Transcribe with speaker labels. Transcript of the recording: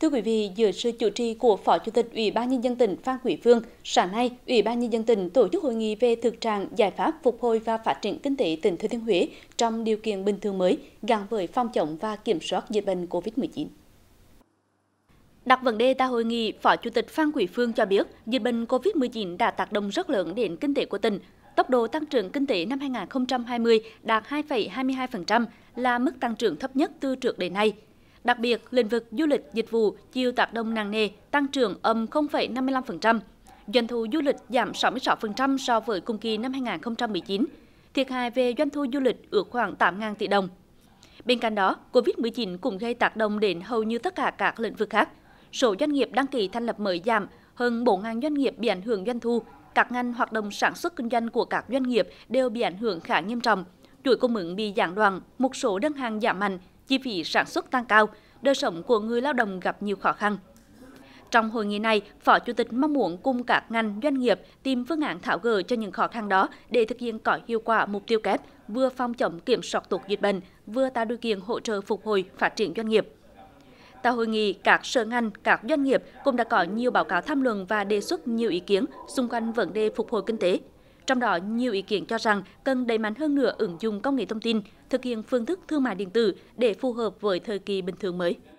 Speaker 1: thưa quý vị dưới sự chủ trì của phó chủ tịch ủy ban nhân dân tỉnh phan quý phương sáng nay ủy ban nhân dân tỉnh tổ chức hội nghị về thực trạng giải pháp phục hồi và phát triển kinh tế tỉnh thừa thiên huế trong điều kiện bình thường mới gắn với phòng chống và kiểm soát dịch bệnh covid 19 Đặt vấn đề tại hội nghị, Phó Chủ tịch Phan Quỷ Phương cho biết, dịch bệnh COVID-19 đã tác động rất lớn đến kinh tế của tỉnh, Tốc độ tăng trưởng kinh tế năm 2020 đạt 2,22% là mức tăng trưởng thấp nhất từ trước đến nay đặc biệt lĩnh vực du lịch dịch vụ chịu tác động nặng nề tăng trưởng âm 0,55%, doanh thu du lịch giảm sáu so với cùng kỳ năm 2019. thiệt hại về doanh thu du lịch ước khoảng 8 ngàn tỷ đồng bên cạnh đó covid 19 cũng gây tác động đến hầu như tất cả các lĩnh vực khác số doanh nghiệp đăng ký thành lập mới giảm hơn bốn ngàn doanh nghiệp bị ảnh hưởng doanh thu các ngành hoạt động sản xuất kinh doanh của các doanh nghiệp đều bị ảnh hưởng khá nghiêm trọng chuỗi cung ứng bị gián đoạn một số đơn hàng giảm mạnh chi phí sản xuất tăng cao, đời sống của người lao động gặp nhiều khó khăn. Trong hội nghị này, Phó Chủ tịch mong muốn cùng các ngành doanh nghiệp tìm phương án thảo gỡ cho những khó khăn đó để thực hiện có hiệu quả mục tiêu kép vừa phòng chống kiểm soát tốt dịch bệnh, vừa tạo điều kiện hỗ trợ phục hồi phát triển doanh nghiệp. Tại hội nghị, các sở ngành, các doanh nghiệp cũng đã có nhiều báo cáo tham luận và đề xuất nhiều ý kiến xung quanh vấn đề phục hồi kinh tế, trong đó nhiều ý kiến cho rằng cần đẩy mạnh hơn nữa ứng dụng công nghệ thông tin thực hiện phương thức thương mại điện tử để phù hợp với thời kỳ bình thường mới